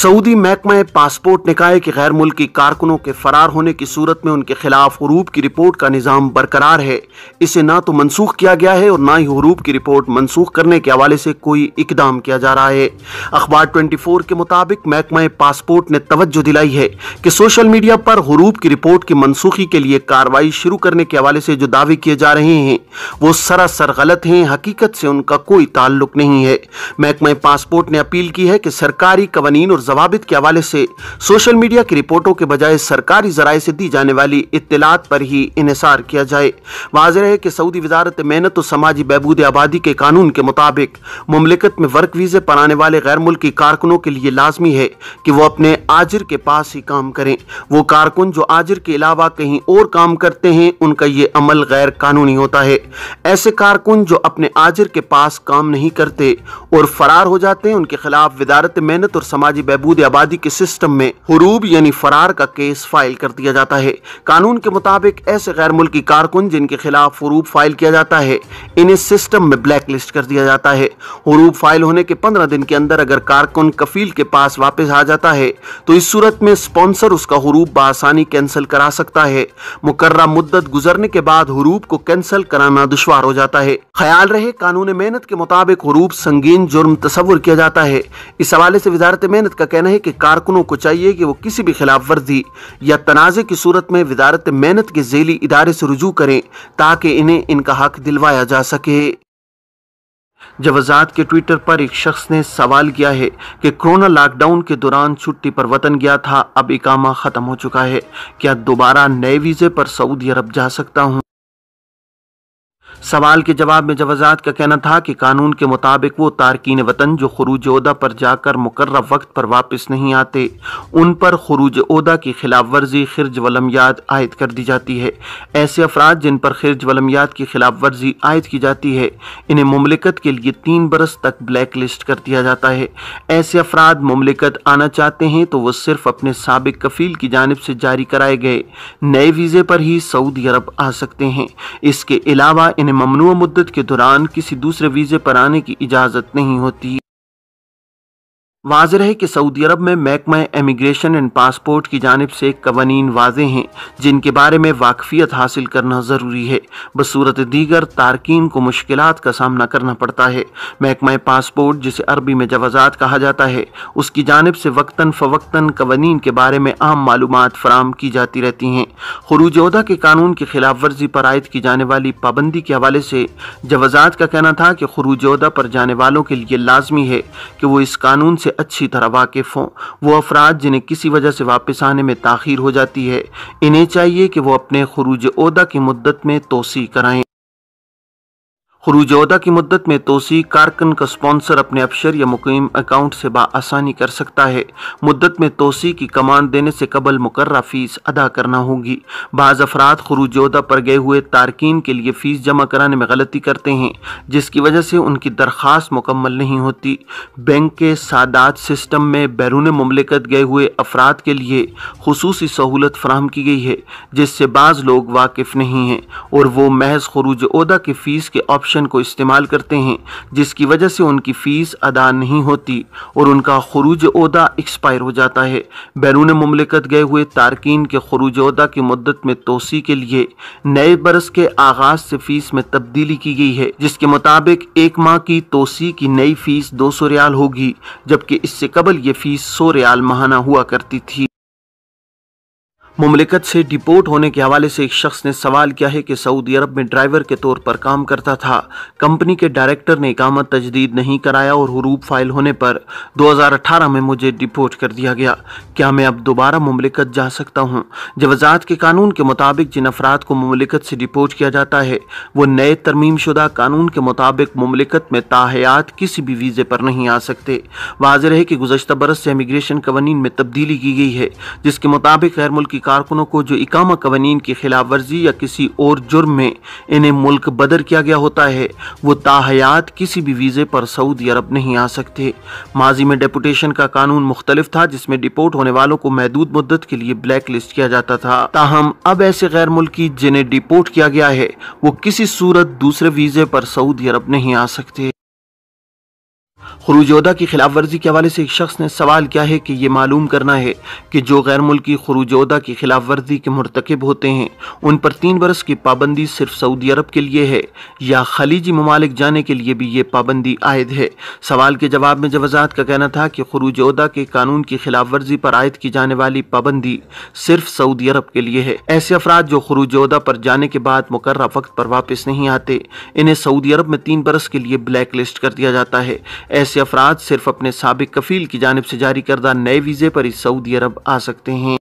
Saudi महकमा passport निकाय के गैर मुल्की कारकुनों के फरार होने की सूरत में उनके खिलाफ हरूब की रिपोर्ट का निज़ाम बरकरार है इसे ना तो मनसूख किया गया है और ना ही हरूब की रिपोर्ट मनसूख करने के हवाले से कोई इकदाम किया जा रहा है अखबार 24 के मुताबिक महकमा पासपोर्ट ने तवज्जो दिलाई है कि सोशल मीडिया पर हरूब की रिपोर्ट की मनसूखी के लिए कार्रवाई शुरू करने के हवाले से जो दावे किए जा रहे हैं वो सरासर गलत हैं हकीकत से उनका कोई ताल्लुक नहीं है महकमा पासपोर्ट ने अपील की है कि सरकारी कवानीन और जवाबित के हवाले से सोशल मीडिया की रिपोर्टों के बजाय सरकारी जराये से दी जाने वाली इतलात पर ही इसार किया जाए वाज है कि सऊदी वजारत मेहनत और समाजी बहबूद आबादी के कानून के मुताबिक ममलिकत में वर्क वीज़े पर आने वाले गैर मुल्की कारकुनों के लिए लाजमी है कि वह अपने आजिर के पास ही काम करें वो कारकुन जो आजिर के अलावा कहीं और काम करते हैं उनका ये अमल गैर कानूनी होता है ऐसे कारकुन जो अपने आजिर के पास काम नहीं करते और फरार हो जाते हैं उनके खिलाफ विदारत मेहनत और समाजी बहबूद आबादी के सिस्टम में हरूब यानी फरार का केस फाइल कर दिया जाता है कानून के मुताबिक ऐसे गैर मुल्की कारकुन जिनके खिलाफ हरूब फाइल किया जाता है इन्हें सिस्टम में ब्लैक लिस्ट कर दिया जाता है हरूब फाइल होने के पंद्रह दिन के अंदर अगर कारकुन कफील के पास वापस आ जाता है तो इस सूरत में स्पॉन्सर उसका हरूब बसानी कैंसिल करा सकता है मुकर्र मुद्दत गुजरने के बाद हरूब को कैंसिल कराना दुशवार हो जाता है ख्याल रहे कानून मेहनत के मुताबिक हरूब संगीन जुर्म तस्वुर किया जाता है इस हवाले से वजारत मेहनत का कहना है कि कारकुनों को चाहिए कि वो किसी भी खिलाफ वर्जी या तनाज़े की सूरत में विदारत मेहनत के जेली इदारे से रुजू करें ताकि इन्हें इनका हक दिलवाया जा सके जवजात के ट्विटर पर एक शख्स ने सवाल किया है कि कोरोना लॉकडाउन के दौरान छुट्टी पर वतन गया था अब इकामा ख़त्म हो चुका है क्या दोबारा नए वीज़े पर सऊदी अरब जा सकता हूँ सवाल के जवाब में जवाजात का कहना था कि कानून के मुताबिक वो तारकिन वतन जो खरूज उदा पर जाकर मुकर वक्त पर वापस नहीं आते उन पर खरूज उदा की खिलाफ वर्जी खिरज वलमियात आयद कर दी जाती है ऐसे अफराद जिन पर खिरज वलमियात की खिलाफ वर्जी आयद की जाती है इन्हें ममलिकत के लिए तीन बरस तक ब्लैक लिस्ट कर दिया जाता है ऐसे अफराद ममलिकत आना चाहते हैं तो वह सिर्फ अपने सबक कफील की जानब से जारी कराए गए नए वीज़े पर ही सऊदी अरब आ सकते हैं इसके अलावा इन्हें इन्हें ममनू मुद्दत के दौरान किसी दूसरे वीज़े पर आने की इजाज़त नहीं होती वाज है कि सऊदी अरब में महकमा इमिग्रेशन एंड पासपोर्ट की जानब से कवानीन वाजे हैं जिनके बारे में वाकफियत हासिल करना ज़रूरी है बसूरत दीगर तारकिन को मुश्किल का सामना करना पड़ता है महकमा पासपोर्ट जिसे अरबी में जवाजात कहा जाता है उसकी जानब से वक्ता फ़वक्ता कवानीन के बारे में अहम मालूम फराम की जाती रहती हैं खरूज के कानून की खिलाफ वर्जी पर आयद की जाने वाली पाबंदी के हवाले से जवाजात का कहना था कि खरूज पर जाने वालों के लिए लाजमी है कि वो इस कानून से अच्छी तरह वाकिफ़ हों वो अफराद जिन्हें किसी वजह से वापस आने में ताखिर हो जाती है इन्हें चाहिए कि वो अपने खरूज अहदा की मुद्दत में तोसी कराएँ खरूजहदा की मुद्दत में तोसी कारकन का स्पॉन्सर अपने अफसर या मुकीम अकाउंट से बासानी कर सकता है मुद्दत में तोसी की कमांड देने से कबल मुकर फ़ीस अदा करना होगी बाज़ अफराद खरूजहदा पर गए हुए तारकिन के लिए फ़ीस जमा कराने में गलती करते हैं जिसकी वजह से उनकी दरख्वास्त मुकम्मल नहीं होती बैंक के सादात सिस्टम में बैरून ममलिकत गए हुए अफराद के लिए खसूस सहूलत फ्राहम की गई है जिससे बाज़ लोग वाकिफ़ नहीं हैं और वो महज खरूजहदा की फ़ीस के ऑप्शन ऑप्शन को इस्तेमाल करते हैं जिसकी वजह से उनकी फ़ीस अदा नहीं होती और उनका खरूज अहदा एक्सपायर हो जाता है बैरून ममलिकत गए हुए तारकिन के खरूज अहदा की मदत में तोसी के लिए नए बरस के आगाज से फ़ीस में तब्दीली की गई है जिसके मुताबिक एक माह की तोसी की नई फ़ीस दो सौ रियाल होगी जबकि इससे कबल ये फ़ीस सौ रियाल महाना हुआ करती थी मुमलिकत से डिपोर्ट होने के हवाले से एक शख्स ने सवाल किया है कि सऊदी अरब में ड्राइवर के तौर पर काम करता था कंपनी के डायरेक्टर ने इकामत तजदीद नहीं कराया और हरूब फाइल होने पर 2018 में मुझे डिपोर्ट कर दिया गया क्या मैं अब दोबारा ममलिकत जा सकता हूँ जवजात के कानून के मुताबिक जिन अफराद को ममलिकत से डिपोर्ट किया जाता है वो नए तरमीम शुदा कानून के मुताबिक ममलिकत में ताहयात किसी भी वीज़े पर नहीं आ सकते वाजह है कि गुजशत बरस से इमिग्रेशन कवानीन में तब्दीली की गई है जिसके मुताबिक गैर मुल्की कारकुनों को जो इकामा कवानीन की खिलाफ वर्जी या किसी और जुर्म में इन्हें मुल्क बदर किया गया होता है वो ताहयात किसी भी वीज़े पर सऊदी अरब नहीं आ सकते माजी में डेपुटेशन का कानून मुख्तलिफ था जिसमें डिपोर्ट होने वालों को महदूद मुद्दत के लिए ब्लैक लिस्ट किया जाता था ताहम अब ऐसे गैर मुल्की जिन्हें डिपोर्ट किया गया है वो किसी सूरत दूसरे वीज़े पर सऊदी अरब नहीं आ सकते खरूजोदा की खिलाफ वर्जी के हवाले से एक शख्स ने सवाल किया है कि ये मालूम करना है कि जो गैर मुल्की खरूजोदा की खिलाफ वर्जी के मरतकब होते हैं उन पर तीन बरस की पाबंदी सिर्फ सऊदी अरब के लिए है या खलीजी ममालिक जाने के लिए भी ये पाबंदी आयद है सवाल के जवाब में जवाजात का कहना था कि खरूजोदा के कानून की खिलाफ वर्जी पर आयद की जाने वाली पाबंदी सिर्फ सऊदी अरब के लिए है ऐसे अफराद जो खरूजोदा पर जाने के बाद मुकर्रा वक्त पर वापस नहीं आते इन्हें सऊदी अरब में तीन बरस के लिए ब्लैक लिस्ट कर दिया जाता है ऐसे ऐसे अफराद सिर्फ अपने सबक कफील की जानब से जारी करदा नए वीज़े पर ही सऊदी अरब आ सकते हैं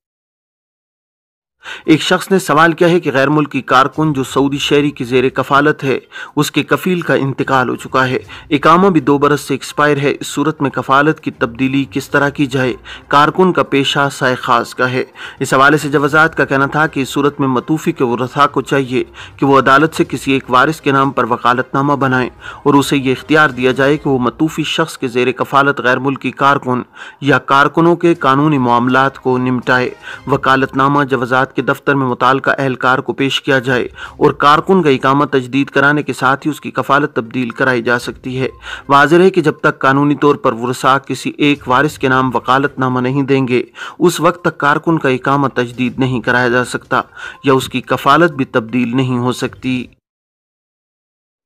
एक शख्स ने सवाल किया है कि गैर मुल्की कारकुन जो सऊदी शहरी की जेर कफालत है उसके कफील का इंतकाल हो चुका है इकामा भी दो बरस से एक्सपायर है इस सूरत में कफालत की तब्दीली किस तरह की जाए कारकुन का पेशा साय खास का है इस हवाले से जवाजात का कहना था कि इस सूरत में मतूफी के वसा को चाहिए कि वह अदालत से किसी एक वारिस के नाम पर वकालतनामा बनाएं और उसे यह इख्तियार दिया जाए कि वह मतूफी शख्स के जेर कफालत गैर मुल्की कारकुन या कारकुनों के कानूनी मामला को निपटाए वकालतनामा जवाजात के दफ्तर में मुताल अहलकार को पेश किया जाए और कारकुन का इकामा तजदीद कराने के साथ ही उसकी कफालत तब्दील कराई जा सकती है वाजह है कि जब तक कानूनी तौर पर वसा किसी एक वारिस के नाम वकालतनामा नहीं देंगे उस वक्त तक कारकुन का इकामा तजदीद नहीं कराया जा सकता या उसकी कफालत भी तब्दील नहीं हो सकती